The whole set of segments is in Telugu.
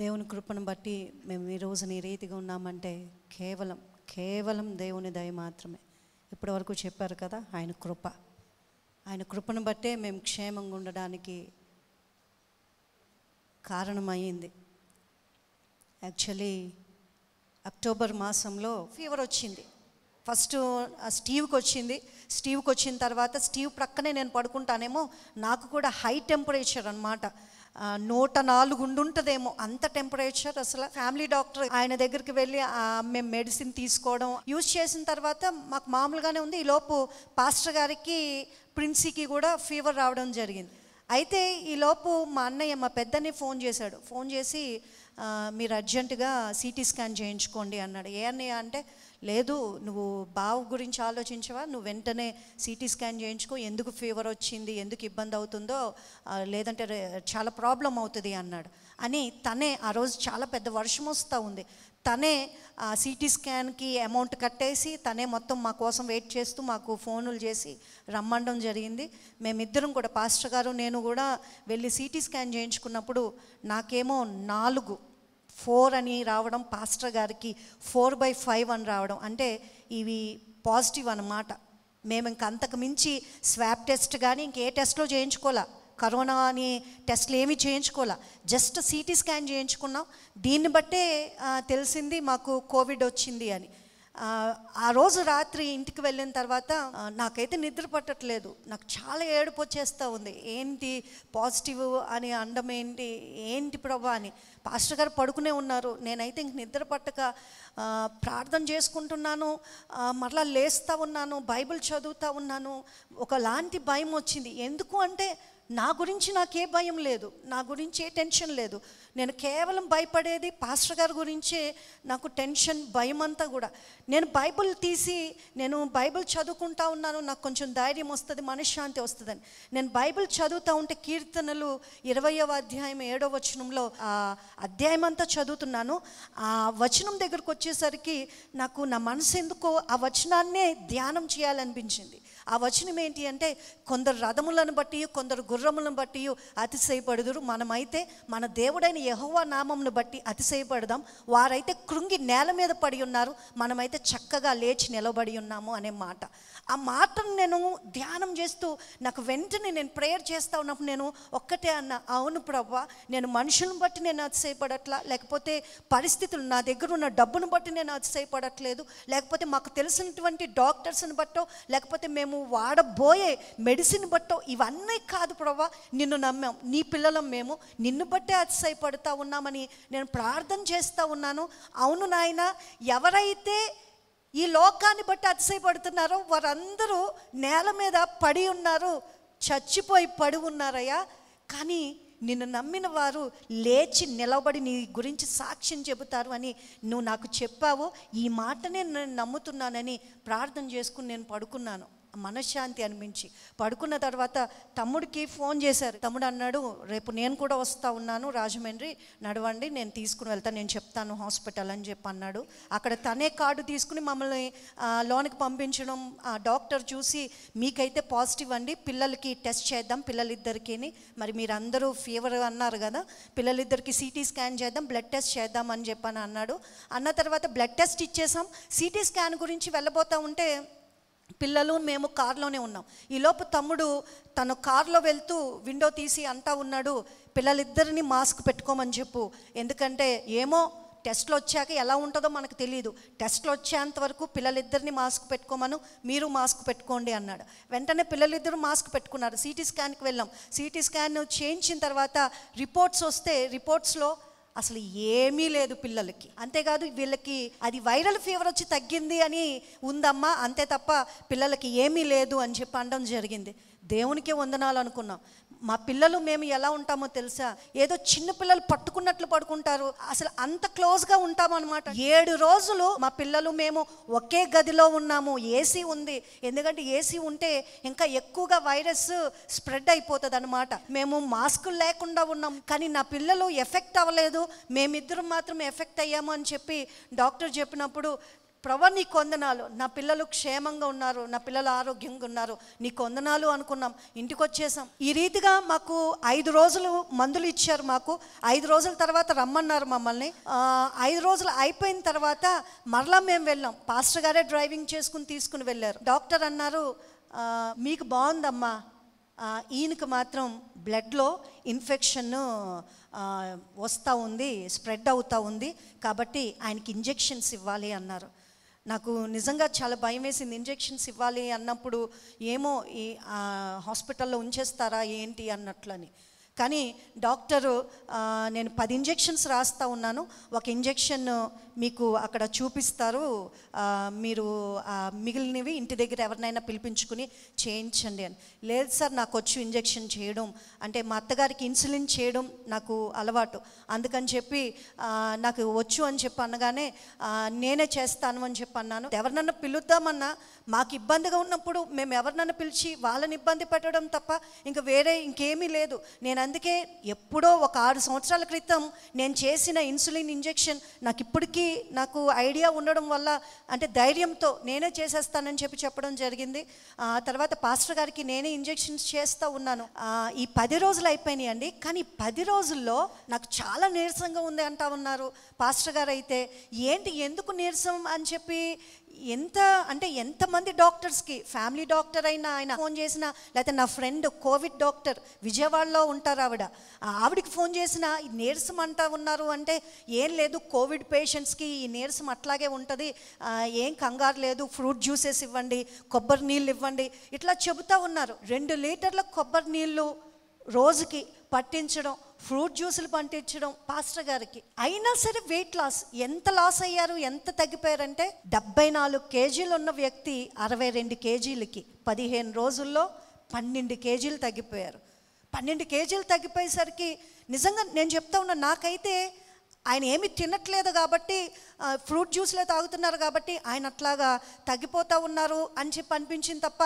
దేవుని కృపను బట్టి మేము ఈ రోజు నీ రీతిగా ఉన్నామంటే కేవలం కేవలం దేవుని దయ మాత్రమే ఇప్పటి వరకు చెప్పారు కదా ఆయన కృప ఆయన కృపను బట్టే మేము క్షేమంగా ఉండడానికి కారణమైంది యాక్చువల్లీ అక్టోబర్ మాసంలో ఫీవర్ వచ్చింది ఫస్ట్ స్టీవ్కి వచ్చింది స్టీవ్కి వచ్చిన తర్వాత స్టీవ్ ప్రక్కనే నేను పడుకుంటానేమో నాకు కూడా హై టెంపరేచర్ అనమాట నూట నాలుగు ఉండుంటదేమో అంత టెంపరేచర్ అసలు ఫ్యామిలీ డాక్టర్ ఆయన దగ్గరికి వెళ్ళి మేము మెడిసిన్ తీసుకోవడం యూజ్ చేసిన తర్వాత మాకు మామూలుగానే ఉంది ఈలోపు పాస్టర్ గారికి ప్రిన్సీకి కూడా ఫీవర్ రావడం జరిగింది అయితే ఈలోపు మా అన్నయ్య మా పెద్దని ఫోన్ చేశాడు ఫోన్ చేసి మీరు అర్జెంటుగా సిటీ స్కాన్ చేయించుకోండి అన్నాడు ఏ అన్నయ్య అంటే లేదు నువ్వు బావు గురించి ఆలోచించవా నువ్వు వెంటనే సిటీ స్కాన్ చేయించుకో ఎందుకు ఫీవర్ వచ్చింది ఎందుకు ఇబ్బంది అవుతుందో లేదంటే చాలా ప్రాబ్లం అవుతుంది అన్నాడు అని తనే ఆ రోజు చాలా పెద్ద వర్షం వస్తూ ఉంది తనే ఆ సిటీ స్కాన్కి అమౌంట్ కట్టేసి తనే మొత్తం మా కోసం వెయిట్ చేస్తూ మాకు ఫోనులు చేసి రమ్మండం జరిగింది మేమిద్దరం కూడా పాస్టర్ గారు నేను కూడా వెళ్ళి సిటీ స్కాన్ చేయించుకున్నప్పుడు నాకేమో నాలుగు ఫోర్ అని రావడం పాస్టర్ గారికి ఫోర్ బై ఫైవ్ అని రావడం అంటే ఇవి పాజిటివ్ అనమాట మేము ఇంక అంతకు మించి స్వాప్ టెస్ట్ కానీ ఇంకే టెస్ట్లో చేయించుకోలే కరోనా అని టెస్ట్లు ఏమీ చేయించుకోలే జస్ట్ సిటీ స్కాన్ చేయించుకున్నాం దీన్ని బట్టే తెలిసింది మాకు కోవిడ్ వచ్చింది అని ఆ రోజు రాత్రి ఇంటికి వెళ్ళిన తర్వాత నాకైతే నిద్ర పట్టట్లేదు నాకు చాలా ఏడుపు వచ్చేస్తూ ఉంది ఏంటి పాజిటివ్ అని అండం ఏంటి ఏంటి ప్రభా అని పాస్టర్ గారు పడుకునే ఉన్నారు నేనైతే ఇంక నిద్ర పట్టక ప్రార్థన చేసుకుంటున్నాను మరలా లేస్తూ ఉన్నాను బైబిల్ చదువుతూ ఉన్నాను ఒకలాంటి భయం వచ్చింది ఎందుకు అంటే నా గురించి నాకే భయం లేదు నా గురించి ఏ టెన్షన్ లేదు నేను కేవలం భయపడేది పాస్టర్ గారి గురించే నాకు టెన్షన్ భయం అంతా కూడా నేను బైబిల్ తీసి నేను బైబిల్ చదువుకుంటా ఉన్నాను నాకు కొంచెం ధైర్యం వస్తుంది మనశ్శాంతి వస్తుందని నేను బైబిల్ చదువుతూ ఉంటే కీర్తనలు ఇరవయవ అధ్యాయం ఏడవ వచనంలో ఆ అధ్యాయం అంతా చదువుతున్నాను ఆ వచనం దగ్గరకు వచ్చేసరికి నాకు నా మనసు ఎందుకో ఆ వచనాన్నే ధ్యానం చేయాలనిపించింది ఆ వచనం ఏంటి అంటే కొందరు రథములను బట్టి కొందరు గుర్రములను బట్టి అతిశయపడుదురు మనమైతే మన దేవుడైన యహోవా నామంను బట్టి అతిశయపడదాం వారైతే కృంగి నేల మీద పడి ఉన్నారు మనమైతే చక్కగా లేచి నిలబడి ఉన్నాము అనే మాట ఆ మాటను నేను ధ్యానం చేస్తూ నాకు వెంటనే నేను ప్రేయర్ చేస్తా ఉన్నప్పుడు నేను ఒక్కటే అన్న అవును ప్రభా నేను మనుషులను బట్టి నేను అతిశయపడట్లా లేకపోతే పరిస్థితులు నా దగ్గర ఉన్న డబ్బును బట్టి నేను అతిశయపడట్లేదు లేకపోతే మాకు తెలిసినటువంటి డాక్టర్స్ని బట్టో లేకపోతే మేము నువ్వు వాడబోయే మెడిసిన్ బట్టో ఇవన్నీ కాదు ప్రభావ నిన్ను నమ్మాం నీ పిల్లలం మేము నిన్ను బట్టే అతిశయపడుతూ ఉన్నామని నేను ప్రార్థన చేస్తూ ఉన్నాను అవును నాయన ఎవరైతే ఈ లోకాన్ని బట్టి అతిశయపడుతున్నారో వారందరూ నేల మీద పడి ఉన్నారు చచ్చిపోయి పడి ఉన్నారయ్యా కానీ నిన్ను నమ్మిన వారు లేచి నిలబడి నీ గురించి సాక్ష్యం చెబుతారు అని నువ్వు నాకు చెప్పావు ఈ మాటనే నేను నమ్ముతున్నానని ప్రార్థన చేసుకుని నేను పడుకున్నాను నాకు మనశ్శాంతి అనిపించి పడుకున్న తర్వాత తమ్ముడికి ఫోన్ చేశారు తమ్ముడు అన్నాడు రేపు నేను కూడా వస్తా ఉన్నాను రాజమండ్రి నడవండి నేను తీసుకుని వెళ్తాను నేను చెప్తాను హాస్పిటల్ అని చెప్పి అన్నాడు అక్కడ తనే కార్డు తీసుకుని మమ్మల్ని లోనికి పంపించడం డాక్టర్ చూసి మీకైతే పాజిటివ్ అండి పిల్లలకి టెస్ట్ చేద్దాం పిల్లలిద్దరికి మరి మీరందరూ ఫీవర్ అన్నారు కదా పిల్లలిద్దరికి సిటీ స్కాన్ చేద్దాం బ్లడ్ టెస్ట్ చేద్దాం అని చెప్పని అన్నాడు అన్న తర్వాత బ్లడ్ టెస్ట్ ఇచ్చేసాం సిటీ స్కాన్ గురించి వెళ్ళబోతా ఉంటే పిల్లలు మేము కారులోనే ఉన్నాం ఈలోపు తమ్ముడు తను కారులో వెళ్తూ విండో తీసి అంటా ఉన్నాడు పిల్లలిద్దరిని మాస్క్ పెట్టుకోమని చెప్పు ఎందుకంటే ఏమో టెస్ట్లు వచ్చాక ఎలా ఉంటుందో మనకు తెలియదు టెస్ట్లు వచ్చేంత వరకు పిల్లలిద్దరిని మాస్క్ పెట్టుకోమను మీరు మాస్క్ పెట్టుకోండి అన్నాడు వెంటనే పిల్లలిద్దరూ మాస్క్ పెట్టుకున్నారు సిటీ స్కాన్కి వెళ్ళాం సిటీ స్కాన్ చేయించిన తర్వాత రిపోర్ట్స్ వస్తే రిపోర్ట్స్లో అసలు ఏమీ లేదు పిల్లలకి అంతేకాదు వీళ్ళకి అది వైరల్ ఫీవర్ వచ్చి తగ్గింది అని ఉందమ్మా అంతే తప్ప పిల్లలకి ఏమీ లేదు అని చెప్పి అనడం జరిగింది దేవునికే వందనాలు అనుకున్నాం మా పిల్లలు మేము ఎలా ఉంటామో తెలుసా ఏదో చిన్న పిల్లలు పట్టుకున్నట్లు పడుకుంటారు అసలు అంత క్లోజ్గా ఉంటామన్నమాట ఏడు రోజులు మా పిల్లలు మేము ఒకే గదిలో ఉన్నాము ఏసీ ఉంది ఎందుకంటే ఏసీ ఉంటే ఇంకా ఎక్కువగా వైరస్ స్ప్రెడ్ అయిపోతుంది అనమాట మేము మాస్కులు లేకుండా ఉన్నాం కానీ నా పిల్లలు ఎఫెక్ట్ అవ్వలేదు మేమిద్దరం మాత్రం ఎఫెక్ట్ అయ్యాము అని చెప్పి డాక్టర్ చెప్పినప్పుడు ప్రవ నీ కొందనాలు నా పిల్లలు క్షేమంగా ఉన్నారు నా పిల్లలు ఆరోగ్యంగా ఉన్నారు నీ కొందనాలు అనుకున్నాం ఇంటికి వచ్చేసాం ఈ రీతిగా మాకు ఐదు రోజులు మందులు ఇచ్చారు మాకు ఐదు రోజుల తర్వాత రమ్మన్నారు మమ్మల్ని ఐదు రోజులు అయిపోయిన తర్వాత మరలా మేము వెళ్ళాం పాస్టర్ గారే డ్రైవింగ్ చేసుకుని తీసుకుని వెళ్ళారు డాక్టర్ అన్నారు మీకు బాగుందమ్మా ఈయనకు మాత్రం బ్లడ్లో ఇన్ఫెక్షన్ వస్తూ ఉంది స్ప్రెడ్ అవుతూ ఉంది కాబట్టి ఆయనకి ఇంజెక్షన్స్ ఇవ్వాలి అన్నారు నాకు నిజంగా చాలా భయం వేసింది ఇంజెక్షన్స్ ఇవ్వాలి అన్నప్పుడు ఏమో ఈ హాస్పిటల్లో ఉంచేస్తారా ఏంటి అన్నట్లని కానీ డాక్టరు నేను పది ఇంజెక్షన్స్ రాస్తా ఉన్నాను ఒక ఇంజెక్షన్ మీకు అక్కడ చూపిస్తారు మీరు మిగిలినవి ఇంటి దగ్గర ఎవరినైనా పిలిపించుకుని చేయించండి అని లేదు సార్ నాకు వచ్చి ఇంజెక్షన్ చేయడం అంటే మా అత్తగారికి ఇన్సులిన్ చేయడం నాకు అలవాటు అందుకని చెప్పి నాకు వచ్చు అని చెప్పి అనగానే నేనే చేస్తాను అని చెప్పి అన్నాను ఎవరినన్నా పిలుద్దామన్నా మాకు ఇబ్బందిగా ఉన్నప్పుడు మేము ఎవరినన్నా పిలిచి వాళ్ళని ఇబ్బంది పెట్టడం తప్ప ఇంకా వేరే ఇంకేమీ లేదు నేను అందుకే ఎప్పుడో ఒక ఆరు సంవత్సరాల క్రితం నేను చేసిన ఇన్సులిన్ ఇంజెక్షన్ నాకు ఇప్పటికీ నాకు ఐడియా ఉండడం వల్ల అంటే ధైర్యంతో నేనే చేసేస్తానని చెప్పి చెప్పడం జరిగింది ఆ తర్వాత పాస్టర్ గారికి నేనే ఇంజెక్షన్స్ చేస్తూ ఉన్నాను ఈ పది రోజులు అయిపోయినాయి అండి కానీ పది రోజుల్లో నాకు చాలా నీరసంగా ఉంది అంటా ఉన్నారు పాస్టర్ గారు అయితే ఏంటి ఎందుకు నీరసం అని చెప్పి ఎంత అంటే ఎంతమంది డాక్టర్స్కి ఫ్యామిలీ డాక్టర్ అయినా ఆయన ఫోన్ చేసిన లేకపోతే నా ఫ్రెండ్ కోవిడ్ డాక్టర్ విజయవాడలో ఉంటారు ఆవిడ ఆవిడకి ఫోన్ చేసిన ఈ నీరసం అంటా ఉన్నారు అంటే ఏం లేదు కోవిడ్ పేషెంట్స్కి ఈ నీరసం అట్లాగే ఉంటుంది ఏం కంగారు లేదు ఫ్రూట్ జ్యూసెస్ ఇవ్వండి కొబ్బరి నీళ్ళు ఇవ్వండి ఇట్లా చెబుతూ ఉన్నారు రెండు లీటర్ల కొబ్బరి నీళ్ళు రోజుకి పట్టించడం ఫ్రూట్ జ్యూసులు పంపించడం పాస్టర్ గారికి అయినా సరే వెయిట్ లాస్ ఎంత లాస్ అయ్యారు ఎంత తగ్గిపోయారంటే డెబ్బై నాలుగు కేజీలు ఉన్న వ్యక్తి అరవై రెండు కేజీలకి పదిహేను రోజుల్లో పన్నెండు కేజీలు తగ్గిపోయారు పన్నెండు కేజీలు తగ్గిపోయేసరికి నిజంగా నేను చెప్తా ఉన్నా నాకైతే ఆయన ఏమి తినట్లేదు కాబట్టి ఫ్రూట్ జ్యూస్లే తాగుతున్నారు కాబట్టి ఆయన అట్లాగా తగ్గిపోతూ ఉన్నారు అని చెప్పి అనిపించింది తప్ప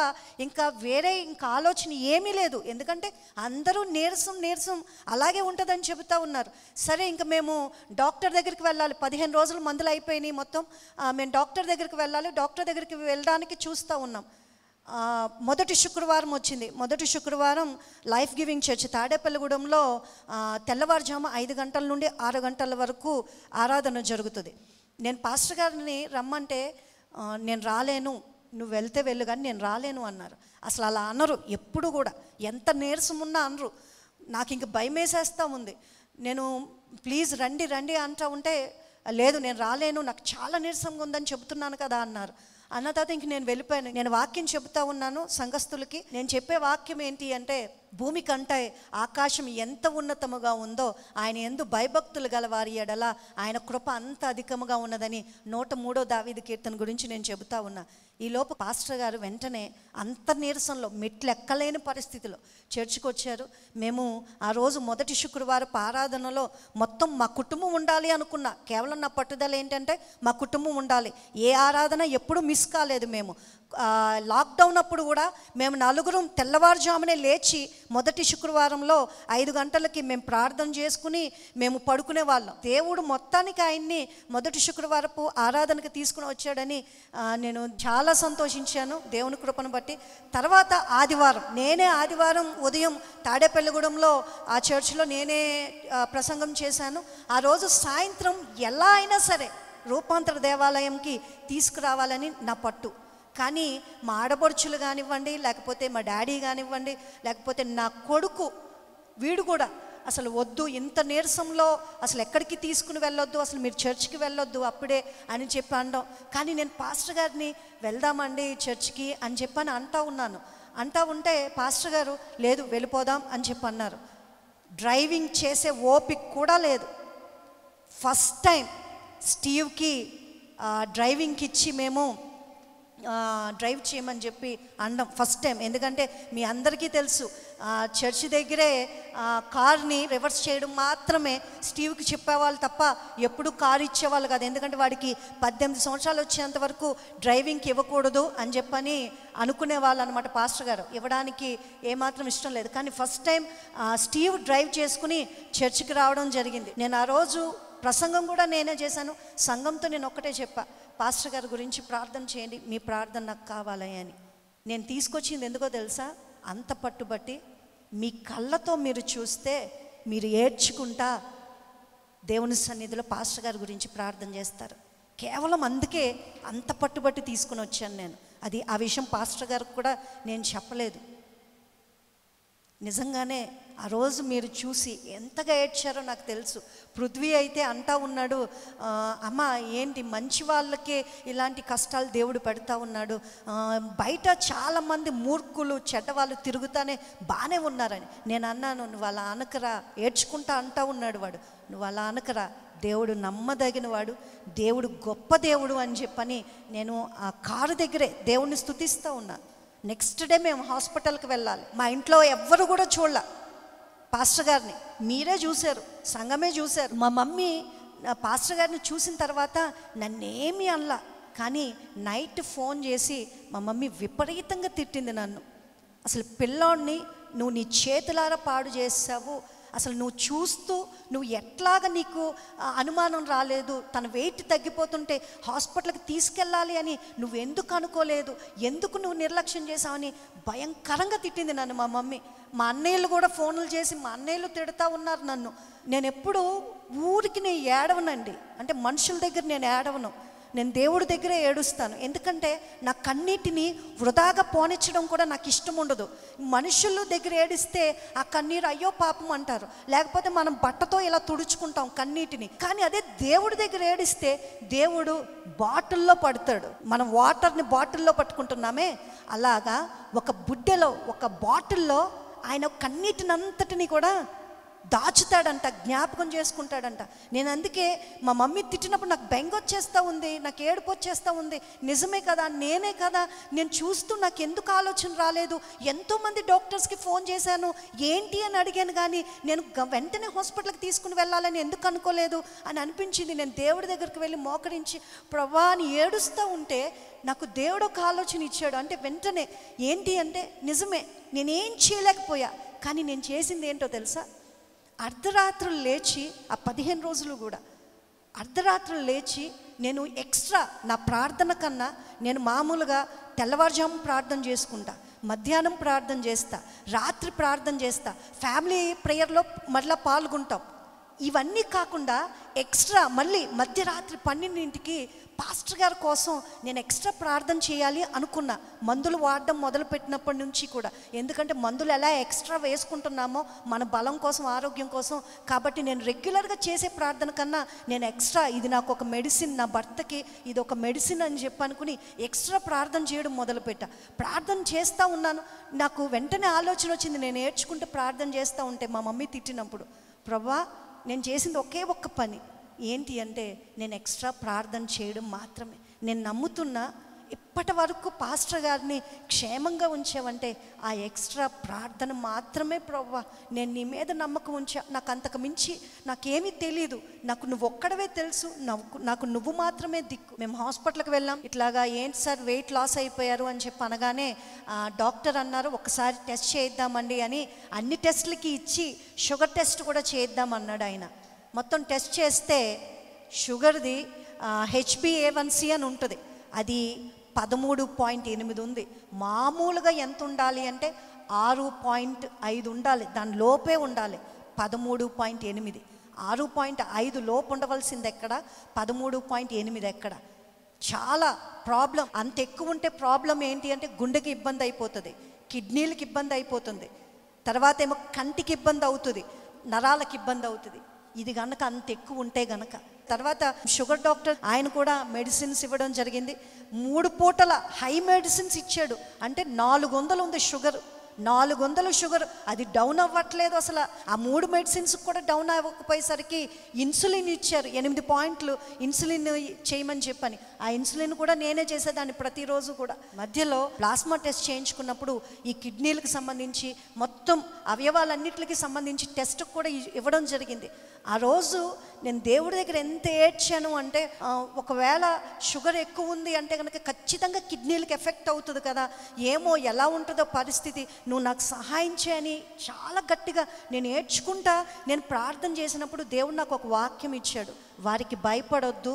ఇంకా వేరే ఇంకా ఆలోచన ఏమీ లేదు ఎందుకంటే అందరూ నీరసం నీరసం అలాగే ఉంటుందని చెబుతూ ఉన్నారు సరే ఇంకా మేము డాక్టర్ దగ్గరికి వెళ్ళాలి పదిహేను రోజులు మందులు అయిపోయినాయి మొత్తం మేము డాక్టర్ దగ్గరికి వెళ్ళాలి డాక్టర్ దగ్గరికి వెళ్ళడానికి చూస్తూ ఉన్నాం మొదటి శుక్రవారం వచ్చింది మొదటి శుక్రవారం లైఫ్ గివింగ్ చర్చ్ తాడేపల్లిగూడెంలో తెల్లవారుజాము ఐదు గంటల నుండి ఆరు గంటల వరకు ఆరాధన జరుగుతుంది నేను పాస్టర్ గారిని రమ్మంటే నేను రాలేను నువ్వు వెళ్తే వెళ్ళు కానీ నేను రాలేను అన్నారు అసలు అలా అనరు ఎప్పుడు కూడా ఎంత నీరసం ఉన్నా అనరు నాకు ఇంక భయం వేసేస్తా ఉంది నేను ప్లీజ్ రండి రండి అంటూ ఉంటే లేదు నేను రాలేను నాకు చాలా నీరసంగా ఉందని చెబుతున్నాను కదా అన్నారు అన్న తర్వాత ఇంక నేను వెళ్ళిపోయాను నేను వాక్యం చెబుతా ఉన్నాను సంఘస్థులకి నేను చెప్పే వాక్యం ఏంటి అంటే భూమి కంటే ఆకాశం ఎంత ఉన్నతముగా ఉందో ఆయన ఎందు భయభక్తులు గల వారి ఎడల ఆయన కృప అంత అధికముగా ఉన్నదని నూట మూడో దావీది కీర్తన గురించి నేను చెబుతా ఉన్నా ఈలోపు పాస్టర్ గారు వెంటనే అంత నీరసంలో మెట్లు ఎక్కలేని పరిస్థితిలో చేర్చుకొచ్చారు వచ్చారు మేము ఆ రోజు మొదటి శుక్రవారం ఆరాధనలో మొత్తం మా కుటుంబం ఉండాలి అనుకున్న కేవలం నా పట్టుదల ఏంటంటే మా కుటుంబం ఉండాలి ఏ ఆరాధన ఎప్పుడూ మిస్ కాలేదు మేము లాక్డౌన్ అప్పుడు కూడా మేము నలుగురం తెల్లవారుజామునే లేచి మొదటి శుక్రవారంలో ఐదు గంటలకి మేము ప్రార్థన చేసుకుని మేము పడుకునే వాళ్ళం దేవుడు మొత్తానికి ఆయన్ని మొదటి శుక్రవారపు ఆరాధనకు తీసుకుని వచ్చాడని నేను చాలా బాగా సంతోషించాను దేవుని కృపను బట్టి తర్వాత ఆదివారం నేనే ఆదివారం ఉదయం తాడేపల్లిగూడెంలో ఆ చర్చిలో నేనే ప్రసంగం చేశాను ఆ రోజు సాయంత్రం ఎలా అయినా సరే రూపాంతర దేవాలయంకి తీసుకురావాలని నా పట్టు కానీ మా ఆడపడుచులు కానివ్వండి లేకపోతే మా డాడీ కానివ్వండి లేకపోతే నా కొడుకు వీడు కూడా అసలు వద్దు ఇంత నీరసంలో అసలు ఎక్కడికి తీసుకుని వెళ్ళొద్దు అసలు మీరు చర్చ్కి వెళ్ళొద్దు అప్పుడే అని చెప్పి అనడం కానీ నేను పాస్టర్ గారిని వెళ్దామండి చర్చ్కి అని చెప్పని అంటా ఉన్నాను అంటా ఉంటే పాస్టర్ గారు లేదు వెళ్ళిపోదాం అని చెప్పి అన్నారు డ్రైవింగ్ చేసే ఓపిక కూడా లేదు ఫస్ట్ టైం స్టీవ్కి డ్రైవింగ్కి ఇచ్చి మేము డ్రైవ్ చేయమని చెప్పి అనడం ఫస్ట్ టైం ఎందుకంటే మీ అందరికీ తెలుసు ఆ చర్చి దగ్గరే ఆ కార్ని రివర్స్ చేయడం మాత్రమే స్టీవ్కి చెప్పేవాళ్ళు తప్ప ఎప్పుడు కార్ ఇచ్చేవాళ్ళు కాదు ఎందుకంటే వాడికి పద్దెనిమిది సంవత్సరాలు వచ్చేంత వరకు డ్రైవింగ్కి ఇవ్వకూడదు అని చెప్పని అనుకునేవాళ్ళు అనమాట పాస్టర్ గారు ఇవ్వడానికి ఏమాత్రం ఇష్టం లేదు కానీ ఫస్ట్ టైం స్టీవ్ డ్రైవ్ చేసుకుని చర్చికి రావడం జరిగింది నేను ఆ రోజు ప్రసంగం కూడా నేనే చేశాను సంఘంతో నేను ఒక్కటే చెప్పా పాస్టర్ గారి గురించి ప్రార్థన చేయండి మీ ప్రార్థన నాకు కావాలని అని నేను తీసుకొచ్చింది ఎందుకో తెలుసా అంత పట్టుబట్టి మీ కళ్ళతో మీరు చూస్తే మీరు ఏడ్చుకుంటా దేవుని సన్నిధిలో పాస్టర్ గారి గురించి ప్రార్థన చేస్తారు కేవలం అందుకే అంత పట్టుబట్టి తీసుకుని వచ్చాను నేను అది ఆ విషయం పాస్టర్ గారికి కూడా నేను చెప్పలేదు నిజంగానే ఆ రోజు మీరు చూసి ఎంతగా ఏడ్చారో నాకు తెలుసు పృథ్వీ అయితే అంటా ఉన్నాడు అమ్మ ఏంటి మంచి వాళ్ళకే ఇలాంటి కష్టాలు దేవుడు పెడతా ఉన్నాడు బయట చాలామంది మూర్ఖులు చెడ్డవాళ్ళు తిరుగుతానే బాగానే ఉన్నారని నేను అన్నాను నువ్వు అలా అనకరా ఏడ్చుకుంటా అంటా ఉన్నాడు వాడు నువ్వు అలా అనకరా దేవుడు నమ్మదగినవాడు దేవుడు గొప్ప దేవుడు అని చెప్పని నేను ఆ కారు దగ్గరే దేవుణ్ణి స్థుతిస్తూ ఉన్నాను నెక్స్ట్ డే మేము హాస్పిటల్కి వెళ్ళాలి మా ఇంట్లో ఎవ్వరు కూడా చూడాలి పాస్టర్ గారిని మీరే చూశారు సంఘమే చూశారు మా మమ్మీ పాస్టర్ గారిని చూసిన తర్వాత నన్నేమి అనలా కానీ నైట్ ఫోన్ చేసి మా మమ్మీ విపరీతంగా తిట్టింది నన్ను అసలు పిల్లోడిని నువ్వు నీ చేతులారా పాడు చేసావు అసలు నువ్వు చూస్తూ నువ్వు ఎట్లాగ నీకు అనుమానం రాలేదు తన వెయిట్ తగ్గిపోతుంటే హాస్పిటల్కి తీసుకెళ్ళాలి అని నువ్వు ఎందుకు అనుకోలేదు ఎందుకు నువ్వు నిర్లక్ష్యం చేసావని భయంకరంగా తిట్టింది నన్ను మా మమ్మీ మా అన్నయ్యలు కూడా ఫోన్లు చేసి మా అన్నయ్యలు తిడతా ఉన్నారు నన్ను నేను ఎప్పుడు ఊరికి నేను ఏడవనండి అంటే మనుషుల దగ్గర నేను ఏడవను నేను దేవుడి దగ్గరే ఏడుస్తాను ఎందుకంటే నా కన్నీటిని వృధాగా పోనిచ్చడం కూడా నాకు ఇష్టం ఉండదు మనుషుల దగ్గర ఏడిస్తే ఆ కన్నీరు అయ్యో పాపం అంటారు లేకపోతే మనం బట్టతో ఇలా తుడుచుకుంటాం కన్నీటిని కానీ అదే దేవుడి దగ్గర ఏడిస్తే దేవుడు బాటిల్లో పడతాడు మనం వాటర్ని బాటిల్లో పట్టుకుంటున్నామే అలాగా ఒక బుడ్డెలో ఒక బాటిల్లో ఆయన కన్నీటినంతటిని కూడా దాచుతాడంట జ్ఞాపకం చేసుకుంటాడంట నేను అందుకే మా మమ్మీ తిట్టినప్పుడు నాకు బెంగ వచ్చేస్తూ ఉంది నాకు ఏడుపు వచ్చేస్తూ ఉంది నిజమే కదా నేనే కదా నేను చూస్తూ నాకు ఎందుకు ఆలోచన రాలేదు ఎంతోమంది డాక్టర్స్కి ఫోన్ చేశాను ఏంటి అని అడిగాను కానీ నేను వెంటనే హాస్పిటల్కి తీసుకుని వెళ్ళాలని ఎందుకు అనుకోలేదు అని అనిపించింది నేను దేవుడి దగ్గరికి వెళ్ళి మోకరించి ప్రభా ఏడుస్తూ ఉంటే నాకు దేవుడు ఒక ఆలోచన ఇచ్చాడు అంటే వెంటనే ఏంటి అంటే నిజమే నేనేం చేయలేకపోయా కానీ నేను చేసింది ఏంటో తెలుసా అర్ధరాత్రులు లేచి ఆ పదిహేను రోజులు కూడా అర్ధరాత్రులు లేచి నేను ఎక్స్ట్రా నా ప్రార్థన కన్నా నేను మామూలుగా తెల్లవారుజాము ప్రార్థన చేసుకుంటా మధ్యాహ్నం ప్రార్థన చేస్తా రాత్రి ప్రార్థన చేస్తా ఫ్యామిలీ ప్రేయర్లో మళ్ళీ పాల్గొంటాం ఇవన్నీ కాకుండా ఎక్స్ట్రా మళ్ళీ మధ్యరాత్రి పన్నెండింటికి పాస్టర్ గారి కోసం నేను ఎక్స్ట్రా ప్రార్థన చేయాలి అనుకున్నా మందులు వాడడం మొదలుపెట్టినప్పటి నుంచి కూడా ఎందుకంటే మందులు ఎలా ఎక్స్ట్రా వేసుకుంటున్నామో మన బలం కోసం ఆరోగ్యం కోసం కాబట్టి నేను రెగ్యులర్గా చేసే ప్రార్థన కన్నా నేను ఎక్స్ట్రా ఇది నాకు ఒక మెడిసిన్ నా భర్తకి ఇది ఒక మెడిసిన్ అని చెప్పి అనుకుని ఎక్స్ట్రా ప్రార్థన చేయడం మొదలుపెట్టా ప్రార్థన చేస్తూ ఉన్నాను నాకు వెంటనే ఆలోచన వచ్చింది నేను నేర్చుకుంటూ ప్రార్థన చేస్తూ ఉంటే మా మమ్మీ తిట్టినప్పుడు ప్రభా నేను చేసింది ఒకే ఒక్క పని ఏంటి అంటే నేను ఎక్స్ట్రా ప్రార్థన చేయడం మాత్రమే నేను నమ్ముతున్నా ఇప్పటి వరకు పాస్టర్ గారిని క్షేమంగా ఉంచావంటే ఆ ఎక్స్ట్రా ప్రార్థన మాత్రమే ప్రవ్వ నేను నీ మీద నమ్మకం ఉంచా నాకు అంతకు మించి నాకేమీ తెలియదు నాకు నువ్వు ఒక్కడవే తెలుసు నాకు నాకు నువ్వు మాత్రమే దిక్కు మేము హాస్పిటల్కి వెళ్ళాం ఇట్లాగా ఏంటి సార్ వెయిట్ లాస్ అయిపోయారు అని చెప్పి అనగానే డాక్టర్ అన్నారు ఒకసారి టెస్ట్ చేద్దామండి అని అన్ని టెస్ట్లకి ఇచ్చి షుగర్ టెస్ట్ కూడా చేద్దామన్నాడు ఆయన మొత్తం టెస్ట్ చేస్తే షుగర్ది హెచ్బిఏవన్సీ అని ఉంటుంది అది పదమూడు పాయింట్ ఎనిమిది ఉంది మామూలుగా ఎంత ఉండాలి అంటే ఆరు పాయింట్ ఐదు ఉండాలి దాని లోపే ఉండాలి పదమూడు పాయింట్ ఎనిమిది ఆరు పాయింట్ ఐదు లోపు ఉండవలసింది ఎక్కడ పదమూడు పాయింట్ ఎనిమిది ఎక్కడ చాలా ప్రాబ్లం అంత ఎక్కువ ఉంటే ప్రాబ్లం ఏంటి అంటే గుండెకి ఇబ్బంది అయిపోతుంది కిడ్నీలకు ఇబ్బంది అయిపోతుంది తర్వాత ఏమో కంటికి ఇబ్బంది అవుతుంది నరాలకు ఇబ్బంది అవుతుంది ఇది గనక అంత ఎక్కువ ఉంటే గనక తర్వాత షుగర్ డాక్టర్ ఆయన కూడా మెడిసిన్స్ ఇవ్వడం జరిగింది మూడు పూటల హై మెడిసిన్స్ ఇచ్చాడు అంటే నాలుగు వందలు ఉంది షుగర్ నాలుగు వందలు షుగర్ అది డౌన్ అవ్వట్లేదు అసలు ఆ మూడు మెడిసిన్స్ కూడా డౌన్ అవ్వకపోయేసరికి ఇన్సులిన్ ఇచ్చారు ఎనిమిది పాయింట్లు ఇన్సులిన్ చేయమని చెప్పని ఆ ఇన్సులిన్ కూడా నేనే చేసేదాన్ని ప్రతిరోజు కూడా మధ్యలో ప్లాస్మా టెస్ట్ చేయించుకున్నప్పుడు ఈ కిడ్నీలకు సంబంధించి మొత్తం అవయవాలన్నింటికి సంబంధించి టెస్ట్ కూడా ఇవ్వడం జరిగింది ఆ రోజు నేను దేవుడి దగ్గర ఎంత ఏడ్చాను అంటే ఒకవేళ షుగర్ ఎక్కువ ఉంది అంటే కనుక ఖచ్చితంగా కిడ్నీలకు ఎఫెక్ట్ అవుతుంది కదా ఏమో ఎలా ఉంటుందో పరిస్థితి నువ్వు నాకు సహాయం చేయని చాలా గట్టిగా నేను ఏడ్చుకుంటా నేను ప్రార్థన చేసినప్పుడు దేవుడు నాకు ఒక వాక్యం ఇచ్చాడు వారికి భయపడొద్దు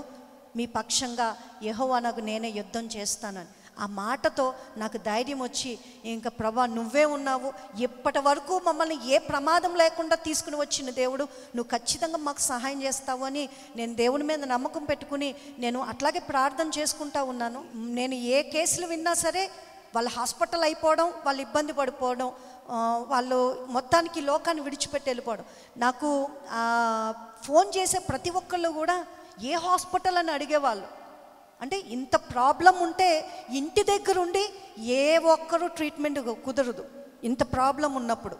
మీ పక్షంగా యహో నాకు నేనే యుద్ధం చేస్తానని ఆ మాటతో నాకు ధైర్యం వచ్చి ఇంకా ప్రభా నువ్వే ఉన్నావు ఎప్పటి వరకు మమ్మల్ని ఏ ప్రమాదం లేకుండా తీసుకుని వచ్చిన దేవుడు నువ్వు ఖచ్చితంగా మాకు సహాయం చేస్తావు అని నేను దేవుని మీద నమ్మకం పెట్టుకుని నేను అట్లాగే ప్రార్థన చేసుకుంటా ఉన్నాను నేను ఏ కేసులు విన్నా సరే వాళ్ళు హాస్పిటల్ అయిపోవడం వాళ్ళు ఇబ్బంది పడిపోవడం వాళ్ళు మొత్తానికి లోకాన్ని విడిచిపెట్టి వెళ్ళిపోవడం నాకు ఫోన్ చేసే ప్రతి ఒక్కళ్ళు కూడా ఏ హాస్పిటల్ అని అడిగేవాళ్ళు అంటే ఇంత ప్రాబ్లం ఉంటే ఇంటి దగ్గరుండి ఏ ఒక్కరూ ట్రీట్మెంట్ కుదరదు ఇంత ప్రాబ్లం ఉన్నప్పుడు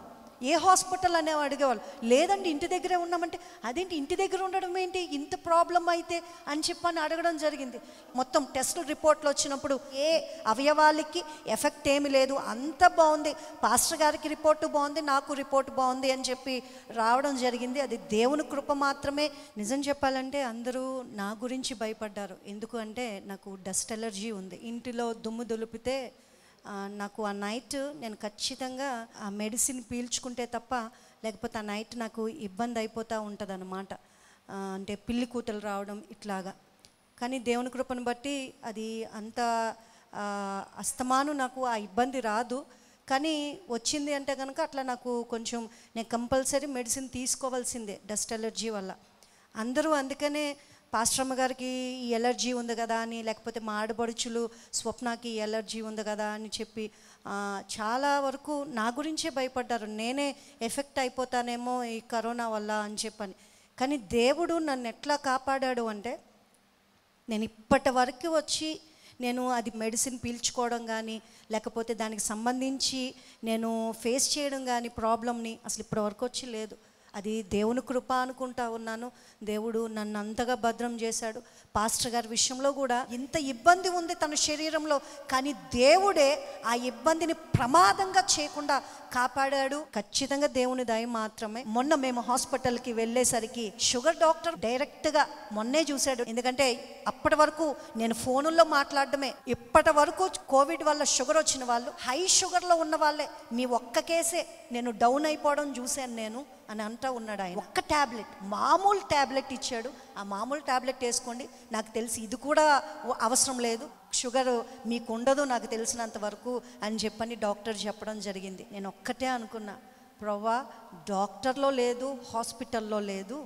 ఏ హాస్పిటల్ అనే అడిగేవాళ్ళు లేదండి ఇంటి దగ్గరే ఉన్నామంటే అదేంటి ఇంటి దగ్గర ఉండడం ఏంటి ఇంత ప్రాబ్లం అయితే అని చెప్పని అడగడం జరిగింది మొత్తం టెస్ట్ రిపోర్ట్లు వచ్చినప్పుడు ఏ అవయవాలకి ఎఫెక్ట్ ఏమి లేదు అంత బాగుంది పాస్టర్ గారికి రిపోర్ట్ బాగుంది నాకు రిపోర్ట్ బాగుంది అని చెప్పి రావడం జరిగింది అది దేవుని కృప మాత్రమే నిజం చెప్పాలంటే అందరూ నా గురించి భయపడ్డారు ఎందుకు అంటే నాకు డస్ట్ ఎలర్జీ ఉంది ఇంటిలో దుమ్ము దులిపితే నాకు ఆ నైట్ నేను ఖచ్చితంగా ఆ మెడిసిన్ పీల్చుకుంటే తప్ప లేకపోతే ఆ నైట్ నాకు ఇబ్బంది అయిపోతూ ఉంటుంది అన్నమాట అంటే పిల్లి కూతలు రావడం ఇట్లాగా కానీ దేవుని కృపను బట్టి అది అంత అస్తమాను నాకు ఆ ఇబ్బంది రాదు కానీ వచ్చింది అంటే కనుక అట్లా నాకు కొంచెం నేను కంపల్సరీ మెడిసిన్ తీసుకోవాల్సిందే డస్ట్ అలర్జీ వల్ల అందరూ అందుకనే పాశ్రమ గారికి ఈ ఎలర్జీ ఉంది కదా అని లేకపోతే మా ఆడబడుచులు స్వప్నకి ఎలర్జీ ఉంది కదా అని చెప్పి చాలా వరకు నా గురించే భయపడ్డారు నేనే ఎఫెక్ట్ అయిపోతానేమో ఈ కరోనా వల్ల అని చెప్పని కానీ దేవుడు నన్ను ఎట్లా కాపాడాడు అంటే నేను ఇప్పటి వరకు వచ్చి నేను అది మెడిసిన్ పీల్చుకోవడం కానీ లేకపోతే దానికి సంబంధించి నేను ఫేస్ చేయడం కానీ ప్రాబ్లమ్ని అసలు ఇప్పటివరకు వచ్చి లేదు అది దేవుని కృప అనుకుంటా ఉన్నాను దేవుడు నన్ను అంతగా భద్రం చేశాడు పాస్టర్ గారి విషయంలో కూడా ఇంత ఇబ్బంది ఉంది తన శరీరంలో కానీ దేవుడే ఆ ఇబ్బందిని ప్రమాదంగా చేయకుండా కాపాడాడు ఖచ్చితంగా దేవుని దయ మాత్రమే మొన్న మేము హాస్పిటల్కి వెళ్ళేసరికి షుగర్ డాక్టర్ డైరెక్ట్గా మొన్నే చూశాడు ఎందుకంటే అప్పటి వరకు నేను ఫోనుల్లో మాట్లాడడమే ఇప్పటి వరకు కోవిడ్ వల్ల షుగర్ వచ్చిన వాళ్ళు హై షుగర్లో ఉన్న వాళ్ళే మీ ఒక్క కేసే నేను డౌన్ అయిపోవడం చూశాను నేను అని అంటా ఉన్నాడు ఆయన ఒక్క ట్యాబ్లెట్ మామూలు ట్యాబ్లెట్ ట్యాబ్లెట్ ఇచ్చాడు ఆ మామూలు ట్యాబ్లెట్ వేసుకోండి నాకు తెలిసి ఇది కూడా అవసరం లేదు షుగర్ మీకు ఉండదు నాకు తెలిసినంత వరకు అని చెప్పని డాక్టర్ చెప్పడం జరిగింది నేను ఒక్కటే అనుకున్నా ప్రవ్వా డాక్టర్లో లేదు హాస్పిటల్లో లేదు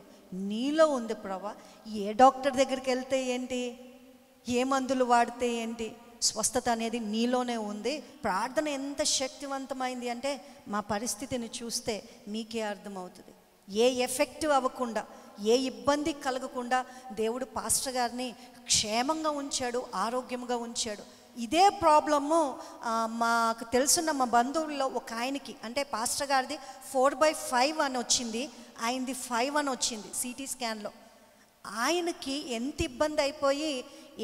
నీలో ఉంది ప్రవ్వా ఏ డాక్టర్ దగ్గరికి వెళ్తే ఏంటి ఏ మందులు వాడితే ఏంటి స్వస్థత అనేది నీలోనే ఉంది ప్రార్థన ఎంత శక్తివంతమైంది అంటే మా పరిస్థితిని చూస్తే మీకే అర్థమవుతుంది ఏ ఎఫెక్టివ్ అవ్వకుండా ఏ ఇబ్బంది కలగకుండా దేవుడు పాస్టర్ గారిని క్షేమంగా ఉంచాడు ఆరోగ్యంగా ఉంచాడు ఇదే ప్రాబ్లము మాకు తెలుసున్న మా బంధువుల్లో ఒక ఆయనకి అంటే పాస్టర్ గారిది ఫోర్ బై ఫైవ్ అని వచ్చింది ఆయనది ఫైవ్ అని వచ్చింది సిటీ స్కాన్లో ఆయనకి ఎంత ఇబ్బంది అయిపోయి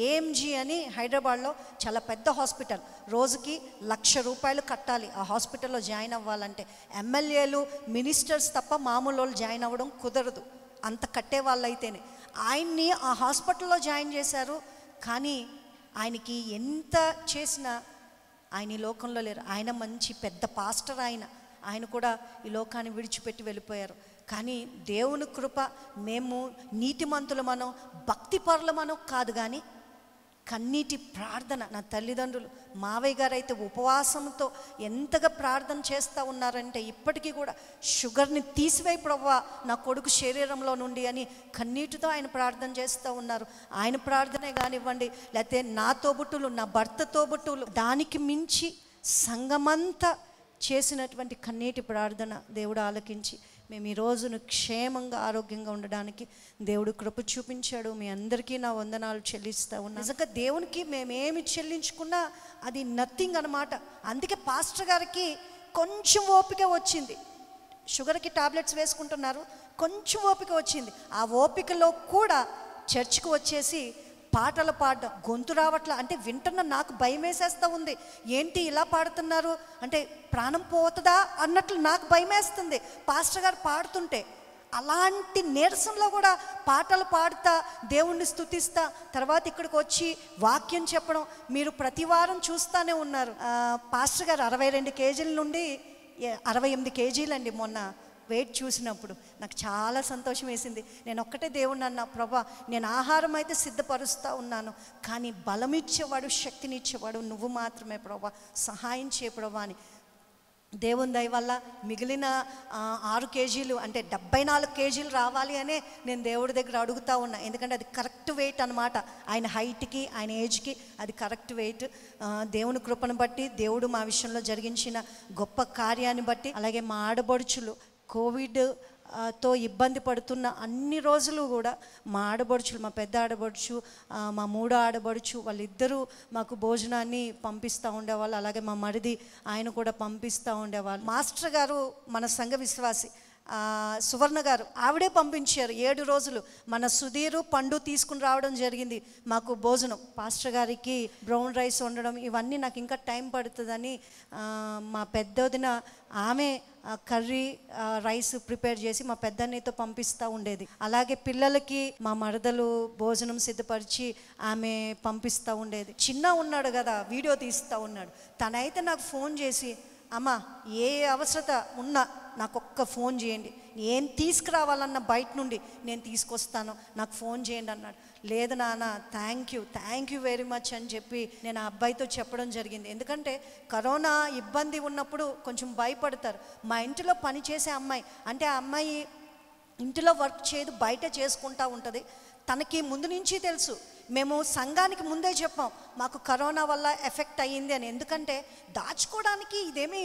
ఏఎంజీ అని హైదరాబాద్లో చాలా పెద్ద హాస్పిటల్ రోజుకి లక్ష రూపాయలు కట్టాలి ఆ హాస్పిటల్లో జాయిన్ అవ్వాలంటే ఎమ్మెల్యేలు మినిస్టర్స్ తప్ప మామూలు జాయిన్ అవ్వడం కుదరదు అంత కట్టే వాళ్ళైతేనే ఆయన్ని ఆ హాస్పిటల్లో జాయిన్ చేశారు కానీ ఆయనకి ఎంత చేసినా ఆయన ఈ లోకంలో లేరు ఆయన మంచి పెద్ద పాస్టర్ ఆయన ఆయన కూడా ఈ లోకాన్ని విడిచిపెట్టి వెళ్ళిపోయారు కానీ దేవుని కృప మేము నీతిమంతులమనో మనం కాదు కానీ కన్నీటి ప్రార్థన నా తల్లిదండ్రులు మావయ్య గారు అయితే ఉపవాసంతో ఎంతగా ప్రార్థన చేస్తూ ఉన్నారంటే ఇప్పటికీ కూడా షుగర్ని తీసివేయి ప్రవ్వా నా కొడుకు శరీరంలో నుండి అని కన్నీటితో ఆయన ప్రార్థన చేస్తూ ఉన్నారు ఆయన ప్రార్థనే కానివ్వండి లేకపోతే నా తోబుట్టులు నా భర్త తోబుట్టులు దానికి మించి సంగమంతా చేసినటువంటి కన్నీటి ప్రార్థన దేవుడు ఆలకించి మేము ఈ రోజును క్షేమంగా ఆరోగ్యంగా ఉండడానికి దేవుడు కృప చూపించాడు మీ అందరికీ నా వందనాలు చెల్లిస్తూ ఉన్నా నిజంగా దేవునికి మేమేమి చెల్లించుకున్నా అది నథింగ్ అనమాట అందుకే పాస్టర్ గారికి కొంచెం ఓపిక వచ్చింది షుగర్కి టాబ్లెట్స్ వేసుకుంటున్నారు కొంచెం ఓపిక వచ్చింది ఆ ఓపికలో కూడా చర్చ్కు వచ్చేసి పాటలు పాడడం గొంతు రావట్ల అంటే వింటున్న నాకు భయం వేసేస్తూ ఉంది ఏంటి ఇలా పాడుతున్నారు అంటే ప్రాణం పోతుందా అన్నట్లు నాకు భయం వేస్తుంది పాస్టర్ గారు పాడుతుంటే అలాంటి నీరసంలో కూడా పాటలు పాడుతా దేవుణ్ణి స్థుతిస్తా తర్వాత ఇక్కడికి వచ్చి వాక్యం చెప్పడం మీరు ప్రతి వారం చూస్తూనే ఉన్నారు పాస్టర్ గారు అరవై రెండు కేజీల నుండి అరవై ఎనిమిది కేజీలండి మొన్న వెయిట్ చూసినప్పుడు నాకు చాలా సంతోషం వేసింది నేను ఒక్కటే దేవుడు అన్న ప్రభా నేను ఆహారం అయితే సిద్ధపరుస్తూ ఉన్నాను కానీ బలమిచ్చేవాడు శక్తినిచ్చేవాడు నువ్వు మాత్రమే ప్రభా సహాయం చే ప్రభా అని దేవుని దయ వల్ల మిగిలిన ఆరు కేజీలు అంటే డెబ్బై నాలుగు కేజీలు రావాలి అనే నేను దేవుడి దగ్గర అడుగుతూ ఉన్నా ఎందుకంటే అది కరెక్ట్ వెయిట్ అనమాట ఆయన హైట్కి ఆయన ఏజ్కి అది కరెక్ట్ వెయిట్ దేవుని కృపను బట్టి దేవుడు మా విషయంలో జరిగించిన గొప్ప కార్యాన్ని బట్టి అలాగే మా ఆడబడుచులు కోవిడ్ తో ఇబ్బంది పడుతున్న అన్ని రోజులు కూడా మా ఆడబడుచులు మా పెద్ద ఆడబడుచు మా మూడో ఆడబడుచు వాళ్ళిద్దరూ మాకు భోజనాన్ని పంపిస్తూ ఉండేవాళ్ళు అలాగే మా మరిది ఆయన కూడా పంపిస్తూ ఉండేవాళ్ళు మాస్టర్ గారు మన సంఘ విశ్వాసి సువర్ణ గారు ఆవిడే పంపించారు ఏడు రోజులు మన సుధీరు పండు తీసుకుని రావడం జరిగింది మాకు భోజనం పాస్టర్ గారికి బ్రౌన్ రైస్ వండడం ఇవన్నీ నాకు ఇంకా టైం పడుతుందని మా పెద్దదిన ఆమె కర్రీ రైస్ ప్రిపేర్ చేసి మా పెద్దన్నయ్యతో పంపిస్తూ ఉండేది అలాగే పిల్లలకి మా మరదలు భోజనం సిద్ధపరిచి ఆమె పంపిస్తూ ఉండేది చిన్న ఉన్నాడు కదా వీడియో తీస్తూ ఉన్నాడు తనైతే నాకు ఫోన్ చేసి అమ్మ ఏ అవసరత ఉన్నా నాకు ఒక్క ఫోన్ చేయండి ఏం తీసుకురావాలన్న బయట నుండి నేను తీసుకొస్తాను నాకు ఫోన్ చేయండి అన్నాడు లేదు నాన్న thank you thank you very much అని చెప్పి నేను ఆ అబ్బాయితో చెప్పడం జరిగింది ఎందుకంటే కరోనా ఇబ్బంది ఉన్నప్పుడు కొంచెం భయపడతారు మా ఇంటిలో పనిచేసే అమ్మాయి అంటే ఆ అమ్మాయి ఇంటిలో వర్క్ చేయదు బయట చేసుకుంటూ ఉంటుంది తనకి ముందు నుంచి తెలుసు మేము సంఘానికి ముందే చెప్పాం మాకు కరోనా వల్ల ఎఫెక్ట్ అయ్యింది అని ఎందుకంటే దాచుకోవడానికి ఇదేమీ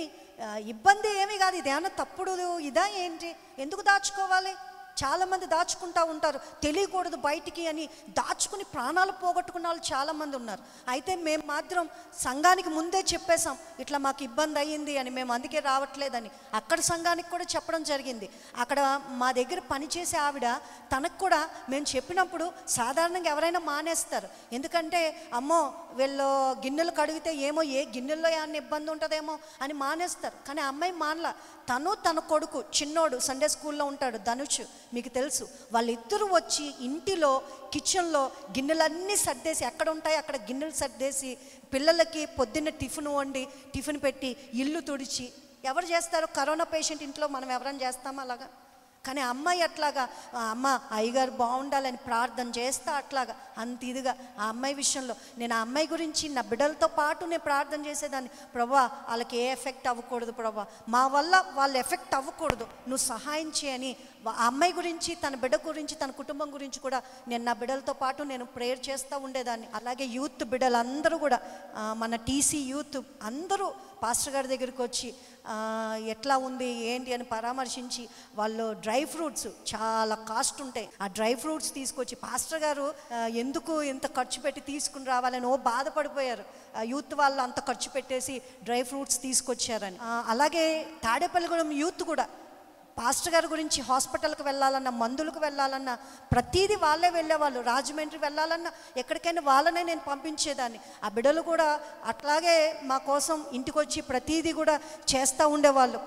ఇబ్బంది ఏమీ కాదు ఇదేమన్నా తప్పుడు ఇదా ఏంటి ఎందుకు దాచుకోవాలి చాలామంది దాచుకుంటూ ఉంటారు తెలియకూడదు బయటికి అని దాచుకుని ప్రాణాలు పోగొట్టుకున్న వాళ్ళు చాలామంది ఉన్నారు అయితే మేము మాత్రం సంఘానికి ముందే చెప్పేశాం ఇట్లా మాకు ఇబ్బంది అయ్యింది అని మేము అందుకే రావట్లేదని అక్కడ సంఘానికి కూడా చెప్పడం జరిగింది అక్కడ మా దగ్గర పనిచేసే ఆవిడ తనకు కూడా మేము చెప్పినప్పుడు సాధారణంగా ఎవరైనా మానేస్తారు ఎందుకంటే అమ్మో వీళ్ళు గిన్నెలు కడిగితే ఏమో ఏ గిన్నెల్లో ఏమన్నా ఇబ్బంది ఉంటుందేమో అని మానేస్తారు కానీ అమ్మాయి మానలా తను తన కొడుకు చిన్నోడు సండే స్కూల్లో ఉంటాడు ధనుష్ మీకు తెలుసు వాళ్ళిద్దరూ వచ్చి ఇంటిలో కిచెన్లో గిన్నెలన్నీ సర్దేసి ఎక్కడ ఉంటాయి అక్కడ గిన్నెలు సర్దేసి పిల్లలకి పొద్దున్న టిఫిన్ వండి టిఫిన్ పెట్టి ఇల్లు తుడిచి ఎవరు చేస్తారు కరోనా పేషెంట్ ఇంట్లో మనం ఎవరైనా చేస్తామా అలాగా కానీ అమ్మాయి అట్లాగా అమ్మ అయ్యగారు బాగుండాలని ప్రార్థన చేస్తా అట్లాగా అంత ఇదిగా ఆ అమ్మాయి విషయంలో నేను ఆ అమ్మాయి గురించి నా బిడ్డలతో పాటు నేను ప్రార్థన చేసేదాన్ని ప్రభా వాళ్ళకి ఏ ఎఫెక్ట్ అవ్వకూడదు ప్రభా మా వల్ల వాళ్ళు ఎఫెక్ట్ అవ్వకూడదు నువ్వు సహాయం చేయని ఆ అమ్మాయి గురించి తన బిడ్డ గురించి తన కుటుంబం గురించి కూడా నేను నా బిడ్డలతో పాటు నేను ప్రేయర్ చేస్తూ ఉండేదాన్ని అలాగే యూత్ బిడ్డలందరూ కూడా మన టీసీ యూత్ అందరూ పాస్టర్ గారి దగ్గరికి వచ్చి ఎట్లా ఉంది ఏంటి అని పరామర్శించి వాళ్ళు డ్రై ఫ్రూట్స్ చాలా కాస్ట్ ఉంటాయి ఆ డ్రై ఫ్రూట్స్ తీసుకొచ్చి పాస్టర్ గారు ఎందుకు ఇంత ఖర్చు పెట్టి తీసుకుని రావాలని ఓ బాధపడిపోయారు యూత్ వాళ్ళు అంత ఖర్చు పెట్టేసి డ్రై ఫ్రూట్స్ తీసుకొచ్చారని అలాగే తాడేపల్లిగూడెం యూత్ కూడా పాస్టర్ గారి గురించి హాస్పిటల్కి వెళ్ళాలన్నా మందులకు వెళ్ళాలన్నా ప్రతీది వాళ్ళే వెళ్ళేవాళ్ళు రాజమండ్రి వెళ్ళాలన్నా ఎక్కడికైనా వాళ్ళనే నేను పంపించేదాన్ని ఆ బిడ్డలు కూడా అట్లాగే మా కోసం ఇంటికి వచ్చి ప్రతీది కూడా చేస్తూ ఉండేవాళ్ళు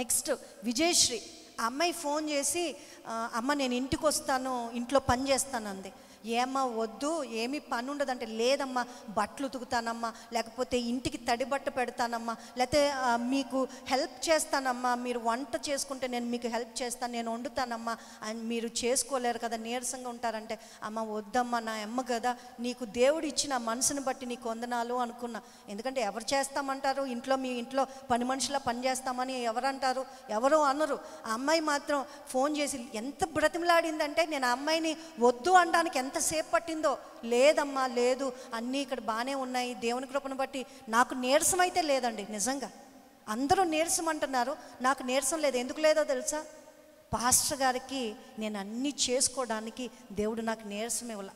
నెక్స్ట్ విజయశ్రీ ఆ అమ్మాయి ఫోన్ చేసి అమ్మ నేను ఇంటికి వస్తాను ఇంట్లో పని చేస్తానంది ఏమ్మా వద్దు ఏమి పని ఉండదంటే లేదమ్మా బట్టలు ఉతుకుతానమ్మా లేకపోతే ఇంటికి తడి బట్ట పెడతానమ్మా లేకపోతే మీకు హెల్ప్ చేస్తానమ్మా మీరు వంట చేసుకుంటే నేను మీకు హెల్ప్ చేస్తాను నేను వండుతానమ్మా అని మీరు చేసుకోలేరు కదా నీరసంగా ఉంటారంటే అమ్మ వద్దమ్మా నా అమ్మ కదా నీకు దేవుడు ఇచ్చిన మనసును బట్టి నీకు వందనాలు అనుకున్నా ఎందుకంటే ఎవరు చేస్తామంటారు ఇంట్లో మీ ఇంట్లో పని మనుషులా పని చేస్తామని ఎవరంటారు ఎవరో అనరు ఆ అమ్మాయి మాత్రం ఫోన్ చేసి ఎంత బ్రతిమలాడిందంటే నేను ఆ అమ్మాయిని వద్దు అనడానికి ఎంత ఎంతసేపు పట్టిందో లేదమ్మా లేదు అన్నీ ఇక్కడ బాగానే ఉన్నాయి దేవుని కృపను బట్టి నాకు నీరసం అయితే లేదండి నిజంగా అందరూ నీరసం అంటున్నారు నాకు నీరసం లేదు ఎందుకు లేదో తెలుసా పాస్టర్ గారికి నేను అన్నీ చేసుకోవడానికి దేవుడు నాకు నీరసం ఇవ్వాల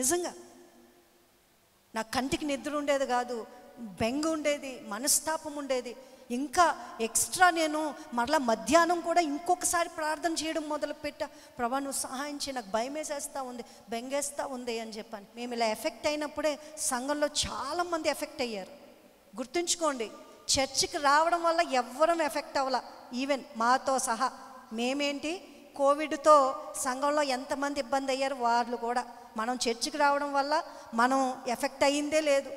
నిజంగా నా కంటికి నిద్ర ఉండేది కాదు బెంగు ఉండేది మనస్తాపం ఉండేది ఇంకా ఎక్స్ట్రా నేను మరలా మధ్యాహ్నం కూడా ఇంకొకసారి ప్రార్థన చేయడం మొదలుపెట్టా ప్రభా నువ్వు సహాయం నాకు భయం వేసేస్తూ ఉంది బెంగేస్తూ ఉంది అని చెప్పాను మేము ఇలా ఎఫెక్ట్ అయినప్పుడే సంఘంలో చాలామంది ఎఫెక్ట్ అయ్యారు గుర్తుంచుకోండి చర్చికి రావడం వల్ల ఎవ్వరం ఎఫెక్ట్ అవ్వాల ఈవెన్ మాతో సహా మేమేంటి కోవిడ్తో సంఘంలో ఎంతమంది ఇబ్బంది అయ్యారు వాళ్ళు కూడా మనం చర్చికి రావడం వల్ల మనం ఎఫెక్ట్ అయ్యిందే లేదు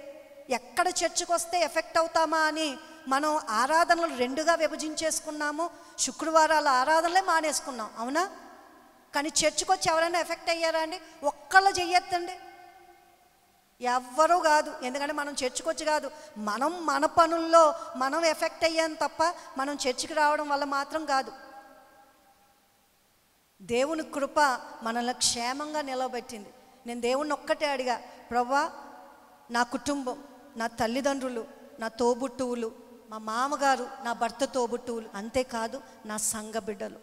ఎక్కడ చర్చికి వస్తే ఎఫెక్ట్ అవుతామా అని మనం ఆరాధనలు రెండుగా విభజించేసుకున్నాము శుక్రవారాల ఆరాధనలే మానేసుకున్నాం అవునా కానీ చర్చికి వచ్చి ఎవరైనా ఎఫెక్ట్ అయ్యారా అండి ఒక్కళ్ళు చెయ్యొద్దండి ఎవ్వరూ కాదు ఎందుకంటే మనం చర్చకొచ్చి కాదు మనం మన పనుల్లో మనం ఎఫెక్ట్ అయ్యాం తప్ప మనం చర్చికి రావడం వల్ల మాత్రం కాదు దేవుని కృప మనల్ని క్షేమంగా నిలబెట్టింది నేను దేవుణ్ణి ఒక్కటే అడిగా ప్రభా నా కుటుంబం నా తల్లిదండ్రులు నా తోబుట్టువులు మా మామగారు నా భర్త తోబుట్టువులు అంతేకాదు నా సంఘ బిడ్డలు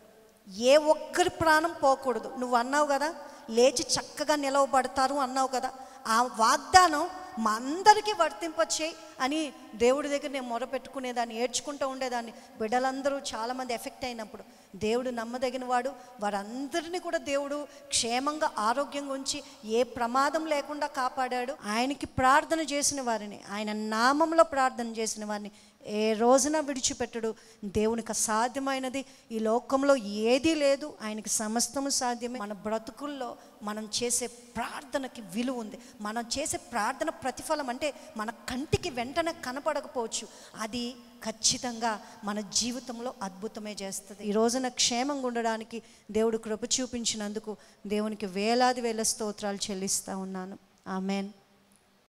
ఏ ఒక్కరి ప్రాణం పోకూడదు నువ్వు అన్నావు కదా లేచి చక్కగా నిలవబడతారు అన్నావు కదా ఆ వాగ్దానం మా అందరికీ వర్తింపచ్చేయి అని దేవుడి దగ్గర నేను మొరపెట్టుకునేదాన్ని ఏడ్చుకుంటూ ఉండేదాన్ని బిడ్డలందరూ చాలామంది ఎఫెక్ట్ అయినప్పుడు దేవుడు నమ్మదగిన వాడు వారందరినీ కూడా దేవుడు క్షేమంగా ఆరోగ్యంగా ఉంచి ఏ ప్రమాదం లేకుండా కాపాడాడు ఆయనకి ప్రార్థన చేసిన వారిని ఆయన నామంలో ప్రార్థన చేసిన వారిని ఏ రోజున విడిచిపెట్టడు దేవునికి అసాధ్యమైనది ఈ లోకంలో ఏదీ లేదు ఆయనకి సమస్తము సాధ్యమే మన బ్రతుకుల్లో మనం చేసే ప్రార్థనకి విలువ ఉంది మనం చేసే ప్రార్థన ప్రతిఫలం అంటే మన కంటికి వెంటనే కనపడకపోవచ్చు అది ఖచ్చితంగా మన జీవితంలో అద్భుతమే చేస్తుంది ఈ రోజున క్షేమంగా ఉండడానికి దేవుడు కృప చూపించినందుకు దేవునికి వేలాది వేల స్తోత్రాలు చెల్లిస్తూ ఉన్నాను ఆమెన్